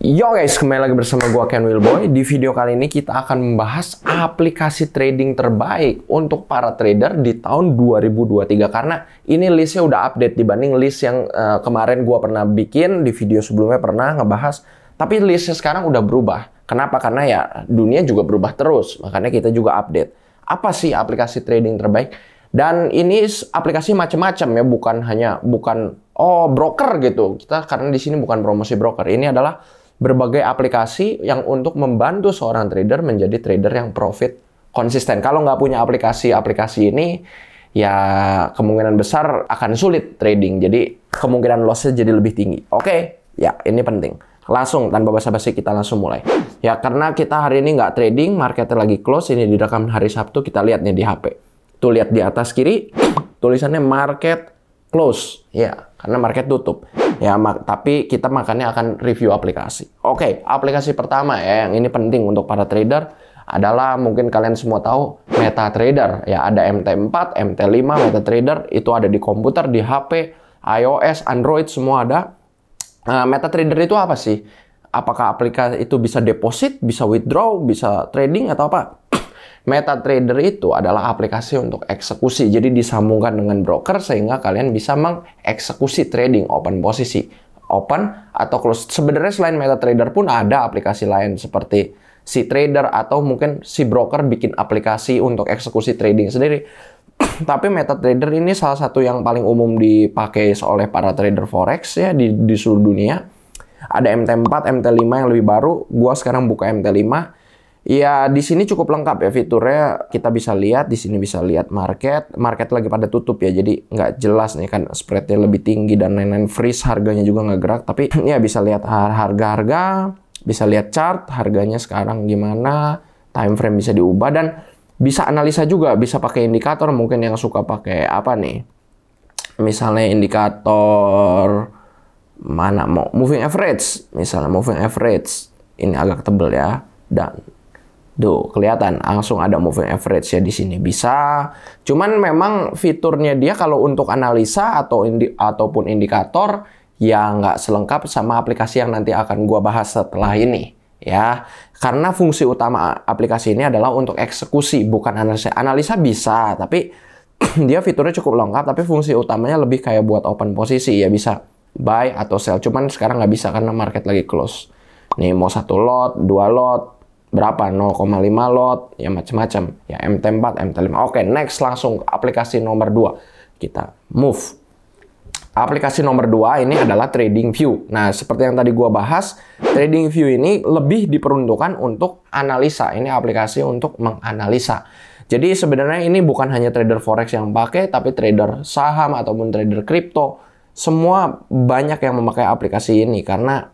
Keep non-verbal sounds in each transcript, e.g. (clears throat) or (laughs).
Yo guys, kembali lagi bersama gua Ken Wilboy. Di video kali ini kita akan membahas aplikasi trading terbaik untuk para trader di tahun 2023 karena ini listnya udah update dibanding list yang uh, kemarin gua pernah bikin di video sebelumnya pernah ngebahas, tapi listnya sekarang udah berubah. Kenapa? Karena ya dunia juga berubah terus, makanya kita juga update. Apa sih aplikasi trading terbaik? Dan ini aplikasi macam-macam ya, bukan hanya bukan oh broker gitu. Kita karena di sini bukan promosi broker. Ini adalah berbagai aplikasi yang untuk membantu seorang trader menjadi trader yang profit konsisten. Kalau nggak punya aplikasi-aplikasi ini, ya kemungkinan besar akan sulit trading. Jadi kemungkinan lossnya jadi lebih tinggi. Oke, okay? ya ini penting. Langsung tanpa basa-basi kita langsung mulai. Ya karena kita hari ini nggak trading, marketnya lagi close. Ini direkam hari Sabtu. Kita lihat nih di HP. Tuh lihat di atas kiri, tulisannya market close. Ya, karena market tutup. Ya, mak tapi kita makanya akan review aplikasi. Oke, okay, aplikasi pertama ya yang ini penting untuk para trader adalah mungkin kalian semua tahu MetaTrader. Ya, ada MT4, MT5, MetaTrader itu ada di komputer, di HP, iOS, Android semua ada. Nah, MetaTrader itu apa sih? Apakah aplikasi itu bisa deposit, bisa withdraw, bisa trading atau apa? MetaTrader itu adalah aplikasi untuk eksekusi. Jadi disambungkan dengan broker sehingga kalian bisa mengeksekusi trading open posisi. Open atau close. Sebenarnya selain MetaTrader pun ada aplikasi lain seperti si trader atau mungkin si broker bikin aplikasi untuk eksekusi trading sendiri. (clears throat) Tapi MetaTrader ini salah satu yang paling umum dipakai oleh para trader forex ya di, di seluruh dunia. Ada MT4, MT5 yang lebih baru. Gua sekarang buka MT5 Ya, di sini cukup lengkap ya fiturnya. Kita bisa lihat, di sini bisa lihat market. Market lagi pada tutup ya, jadi nggak jelas nih kan spreadnya lebih tinggi dan lain-lain. Freeze harganya juga nggak gerak, tapi (clears throat) ya bisa lihat harga-harga, bisa lihat chart, harganya sekarang gimana, time frame bisa diubah, dan bisa analisa juga, bisa pakai indikator mungkin yang suka pakai apa nih. Misalnya indikator mana mau moving average, misalnya moving average. Ini agak tebel ya, dan Tuh, kelihatan langsung ada moving average ya di sini bisa. Cuman memang fiturnya dia kalau untuk analisa atau indi, ataupun indikator ya nggak selengkap sama aplikasi yang nanti akan gua bahas setelah ini ya. Karena fungsi utama aplikasi ini adalah untuk eksekusi bukan analisa. Analisa bisa, tapi (clears throat) dia fiturnya cukup lengkap tapi fungsi utamanya lebih kayak buat open posisi ya bisa buy atau sell. Cuman sekarang nggak bisa karena market lagi close. Nih mau satu lot, dua lot, berapa 0,5 lot ya macam-macam ya MT4 MT5 oke next langsung ke aplikasi nomor 2 kita move aplikasi nomor 2 ini adalah trading view nah seperti yang tadi gua bahas trading view ini lebih diperuntukkan untuk analisa ini aplikasi untuk menganalisa jadi sebenarnya ini bukan hanya trader forex yang pakai tapi trader saham ataupun trader kripto semua banyak yang memakai aplikasi ini karena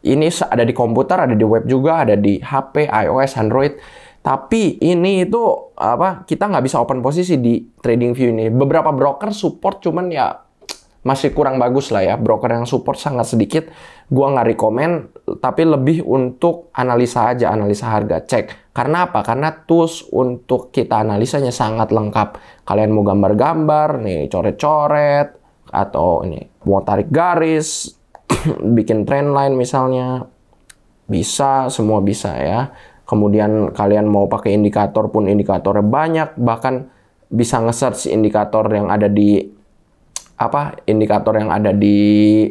ini ada di komputer, ada di web juga, ada di HP, iOS, Android. Tapi ini itu apa? Kita nggak bisa open posisi di trading view ini. Beberapa broker support cuman ya masih kurang bagus lah ya broker yang support sangat sedikit gua nggak rekomend tapi lebih untuk analisa aja analisa harga cek karena apa karena tools untuk kita analisanya sangat lengkap kalian mau gambar-gambar nih coret-coret atau ini mau tarik garis (laughs) bikin trendline misalnya bisa semua bisa ya kemudian kalian mau pakai indikator pun indikatornya banyak bahkan bisa nge-search indikator yang ada di apa indikator yang ada di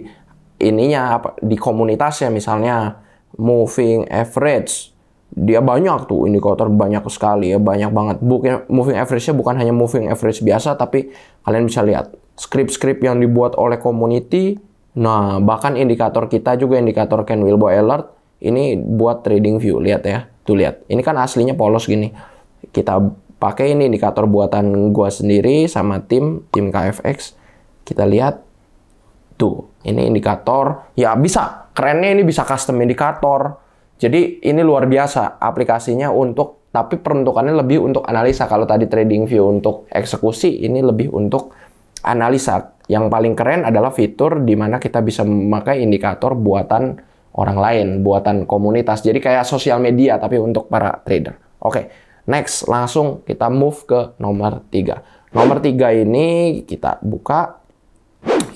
ininya apa di komunitasnya misalnya moving average dia banyak tuh indikator banyak sekali ya banyak banget bukan moving average-nya bukan hanya moving average biasa tapi kalian bisa lihat script-script yang dibuat oleh community Nah, bahkan indikator kita juga indikator Ken Wilbo Alert ini buat trading view, lihat ya. Tuh lihat. Ini kan aslinya polos gini. Kita pakai ini indikator buatan gua sendiri sama tim tim KFX. Kita lihat tuh, ini indikator ya bisa. Kerennya ini bisa custom indikator. Jadi ini luar biasa aplikasinya untuk tapi peruntukannya lebih untuk analisa kalau tadi trading view untuk eksekusi ini lebih untuk analisa yang paling keren adalah fitur di mana kita bisa memakai indikator buatan orang lain, buatan komunitas. Jadi kayak sosial media tapi untuk para trader. Oke, okay, next langsung kita move ke nomor 3. Nomor 3 ini kita buka.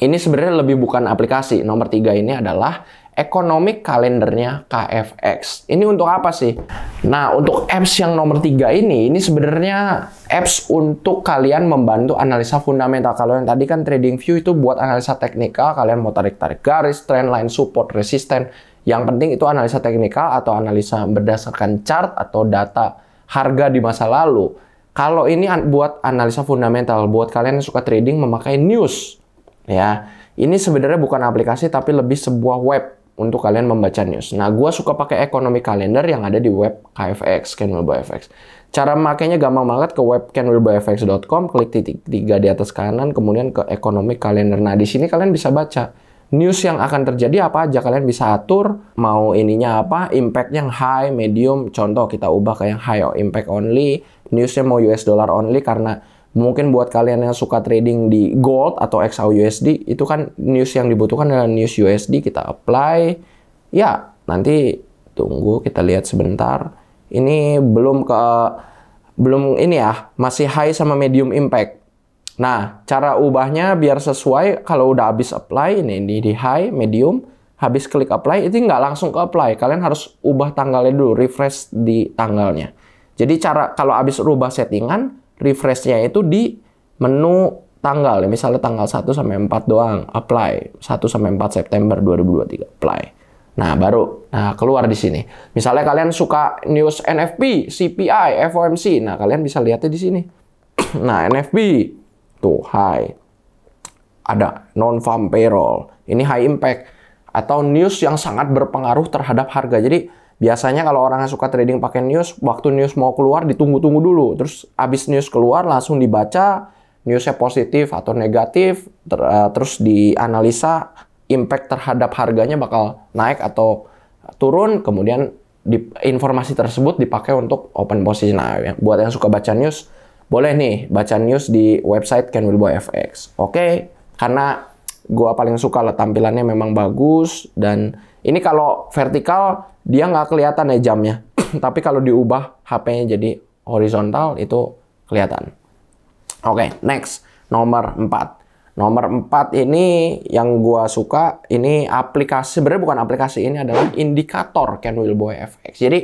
Ini sebenarnya lebih bukan aplikasi. Nomor 3 ini adalah Economic Kalendernya KFX. Ini untuk apa sih? Nah, untuk apps yang nomor tiga ini, ini sebenarnya apps untuk kalian membantu analisa fundamental. Kalau yang tadi kan Trading View itu buat analisa teknikal, kalian mau tarik-tarik garis, trendline, support, resisten. Yang penting itu analisa teknikal atau analisa berdasarkan chart atau data harga di masa lalu. Kalau ini buat analisa fundamental, buat kalian yang suka trading memakai news. Ya, ini sebenarnya bukan aplikasi tapi lebih sebuah web untuk kalian membaca news. Nah, gue suka pakai ekonomi kalender yang ada di web KFX, FX. Cara makainya gampang banget ke web kenwilburfx.com, klik titik tiga di atas kanan, kemudian ke ekonomi kalender. Nah, di sini kalian bisa baca news yang akan terjadi apa aja kalian bisa atur mau ininya apa impact yang high medium contoh kita ubah ke yang high oh, impact only newsnya mau US dollar only karena mungkin buat kalian yang suka trading di gold atau XAUUSD itu kan news yang dibutuhkan adalah news USD kita apply ya nanti tunggu kita lihat sebentar ini belum ke belum ini ya masih high sama medium impact nah cara ubahnya biar sesuai kalau udah habis apply ini ini di high medium habis klik apply itu nggak langsung ke apply kalian harus ubah tanggalnya dulu refresh di tanggalnya jadi cara kalau habis rubah settingan refreshnya itu di menu tanggal ya misalnya tanggal 1 sampai 4 doang apply 1 sampai 4 September 2023 apply nah baru nah keluar di sini misalnya kalian suka news NFP CPI FOMC nah kalian bisa lihatnya di sini (clears throat) nah NFP tuh high ada non farm payroll ini high impact atau news yang sangat berpengaruh terhadap harga jadi Biasanya kalau orang yang suka trading pakai news, waktu news mau keluar ditunggu-tunggu dulu. Terus abis news keluar langsung dibaca, newsnya positif atau negatif, ter, eh, terus dianalisa impact terhadap harganya bakal naik atau turun, kemudian di, informasi tersebut dipakai untuk open position. Nah, ya, buat yang suka baca news, boleh nih baca news di website Ken Wilbo FX. Oke, okay? karena gua paling suka lah tampilannya memang bagus dan ini kalau vertikal dia nggak kelihatan ya jamnya. (clears throat) Tapi kalau diubah HP-nya jadi horizontal itu kelihatan. Oke, okay, next. Nomor 4. Nomor 4 ini yang gua suka ini aplikasi sebenarnya bukan aplikasi ini adalah indikator Ken Wilboy FX. Jadi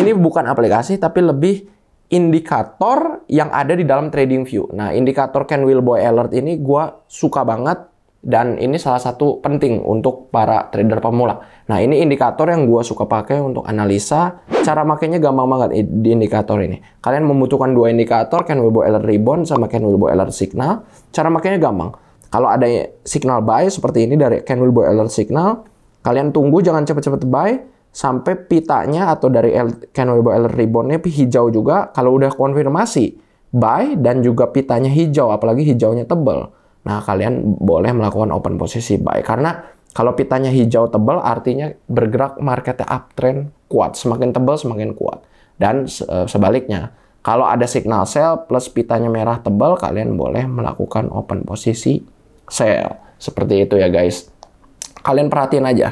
ini bukan aplikasi tapi lebih indikator yang ada di dalam trading view. Nah, indikator Ken Wilboy Alert ini gua suka banget dan ini salah satu penting untuk para trader pemula. Nah ini indikator yang gue suka pakai untuk analisa. Cara makainya gampang banget di indikator ini. Kalian membutuhkan dua indikator, Ken Wilbo Eller Ribbon sama Ken Wilbo Eller Signal. Cara makainya gampang. Kalau ada signal buy seperti ini dari Ken Wilbo Eller Signal, kalian tunggu jangan cepet-cepet buy sampai pitanya atau dari Ken Wilbo Eller Ribbonnya hijau juga. Kalau udah konfirmasi buy dan juga pitanya hijau, apalagi hijaunya tebal Nah, kalian boleh melakukan open posisi buy karena kalau pitanya hijau tebal artinya bergerak marketnya uptrend kuat, semakin tebal semakin kuat. Dan eh, sebaliknya, kalau ada signal sell plus pitanya merah tebal, kalian boleh melakukan open posisi sell. Seperti itu ya guys. Kalian perhatiin aja.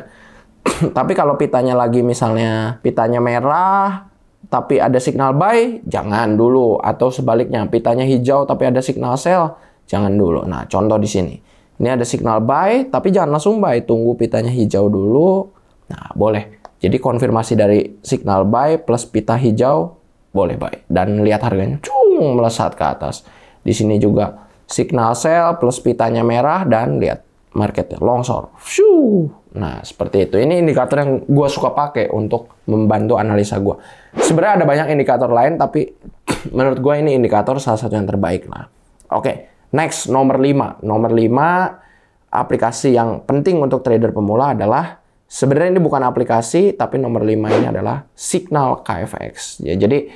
(clears throat) tapi kalau pitanya lagi misalnya pitanya merah tapi ada signal buy, jangan dulu. Atau sebaliknya, pitanya hijau tapi ada signal sell, Jangan dulu. Nah, contoh di sini. Ini ada signal buy, tapi jangan langsung buy. Tunggu pitanya hijau dulu. Nah, boleh. Jadi konfirmasi dari signal buy plus pita hijau, boleh buy. Dan lihat harganya, cung, melesat ke atas. Di sini juga signal sell plus pitanya merah, dan lihat marketnya longsor. Shoo. Nah, seperti itu. Ini indikator yang gue suka pakai untuk membantu analisa gue. Sebenarnya ada banyak indikator lain, tapi (clears throat) menurut gue ini indikator salah satu yang terbaik Nah, Oke, Next, nomor 5. Nomor 5 aplikasi yang penting untuk trader pemula adalah sebenarnya ini bukan aplikasi, tapi nomor 5 ini adalah Signal KFX. Ya, jadi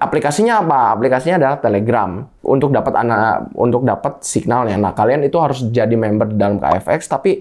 aplikasinya apa? Aplikasinya adalah Telegram untuk dapat anak untuk dapat signalnya. Nah, kalian itu harus jadi member dalam KFX tapi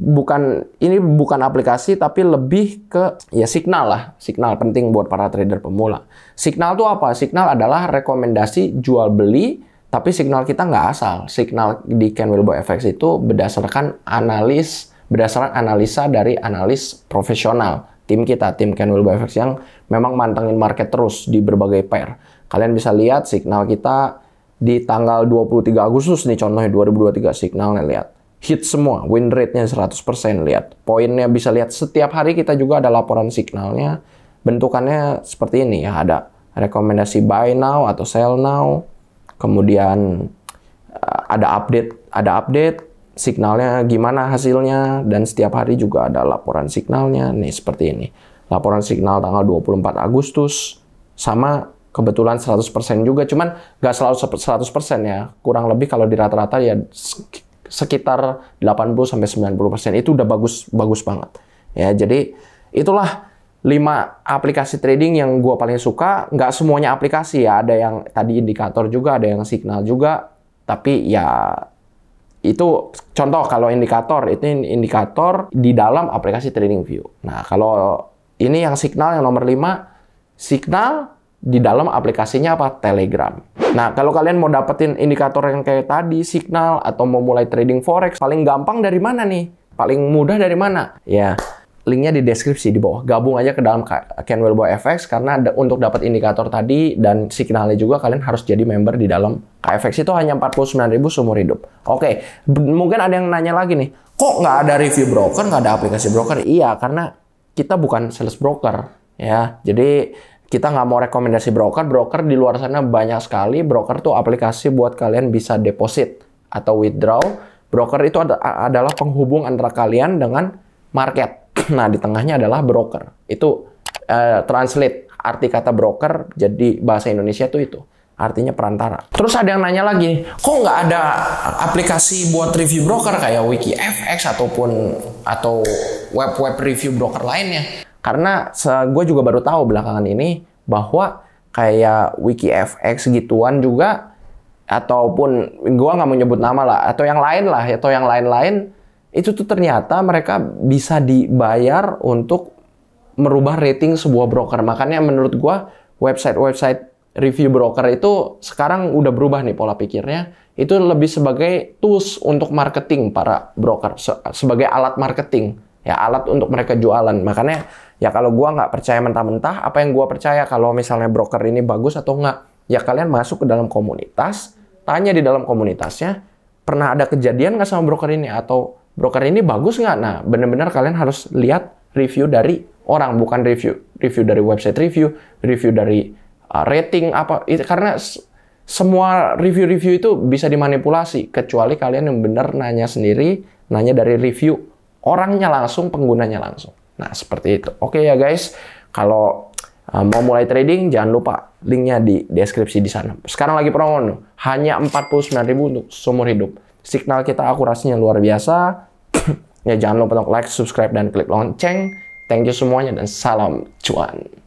bukan ini bukan aplikasi tapi lebih ke ya signal lah signal penting buat para trader pemula signal tuh apa signal adalah rekomendasi jual beli tapi signal kita nggak asal. Signal di Ken Wilber Effects itu berdasarkan analis, berdasarkan analisa dari analis profesional tim kita, tim Ken Wilber Effects yang memang mantengin market terus di berbagai pair. Kalian bisa lihat signal kita di tanggal 23 Agustus nih contohnya 2023 signalnya lihat hit semua, win rate-nya 100% lihat. Poinnya bisa lihat setiap hari kita juga ada laporan signalnya. Bentukannya seperti ini ya, ada rekomendasi buy now atau sell now, kemudian eh, ada update, ada update signalnya gimana hasilnya dan setiap hari juga ada laporan signalnya nih seperti ini. Laporan signal tanggal 24 Agustus sama kebetulan 100% juga cuman nggak selalu 100% ya. Kurang lebih kalau di rata-rata ya sekitar 80 sampai 90% itu udah bagus bagus banget. Ya, jadi itulah 5 aplikasi trading yang gue paling suka, nggak semuanya aplikasi ya, ada yang tadi indikator juga, ada yang signal juga, tapi ya itu contoh kalau indikator, itu indikator di dalam aplikasi trading view. Nah kalau ini yang signal yang nomor 5, signal di dalam aplikasinya apa? Telegram. Nah, kalau kalian mau dapetin indikator yang kayak tadi, signal, atau mau mulai trading forex, paling gampang dari mana nih? Paling mudah dari mana? Ya, yeah linknya di deskripsi di bawah. Gabung aja ke dalam Kenwell Boy FX karena ada, untuk dapat indikator tadi dan signalnya juga kalian harus jadi member di dalam KFX itu hanya 49.000 seumur hidup. Oke, okay. mungkin ada yang nanya lagi nih, kok nggak ada review broker, nggak ada aplikasi broker? Iya, karena kita bukan sales broker ya. Jadi kita nggak mau rekomendasi broker. Broker di luar sana banyak sekali. Broker tuh aplikasi buat kalian bisa deposit atau withdraw. Broker itu adalah penghubung antara kalian dengan market Nah, di tengahnya adalah broker. Itu uh, translate arti kata broker jadi bahasa Indonesia tuh itu. Artinya perantara. Terus ada yang nanya lagi, kok nggak ada aplikasi buat review broker kayak WikiFX ataupun atau web-web review broker lainnya? Karena gue juga baru tahu belakangan ini bahwa kayak WikiFX gituan juga ataupun gue nggak mau nyebut nama lah atau yang lain lah atau yang lain-lain itu tuh ternyata mereka bisa dibayar untuk merubah rating sebuah broker. Makanya menurut gue website-website review broker itu sekarang udah berubah nih pola pikirnya. Itu lebih sebagai tools untuk marketing para broker, se sebagai alat marketing. Ya, alat untuk mereka jualan. Makanya ya kalau gue nggak percaya mentah-mentah, apa yang gue percaya kalau misalnya broker ini bagus atau nggak? Ya kalian masuk ke dalam komunitas, tanya di dalam komunitasnya, pernah ada kejadian nggak sama broker ini atau broker ini bagus nggak? Nah, benar-benar kalian harus lihat review dari orang, bukan review review dari website review, review dari ah, rating apa. itu karena semua review-review itu bisa dimanipulasi, kecuali kalian yang benar nanya sendiri, nanya dari review orangnya langsung, penggunanya langsung. Nah, seperti itu. Oke ya guys, kalau ah, mau mulai trading, jangan lupa linknya di deskripsi di sana. Sekarang lagi promo, hanya 49.000 untuk seumur hidup. Signal kita akurasinya luar biasa, (coughs) ya jangan lupa untuk like, subscribe, dan klik lonceng. Thank you semuanya dan salam cuan.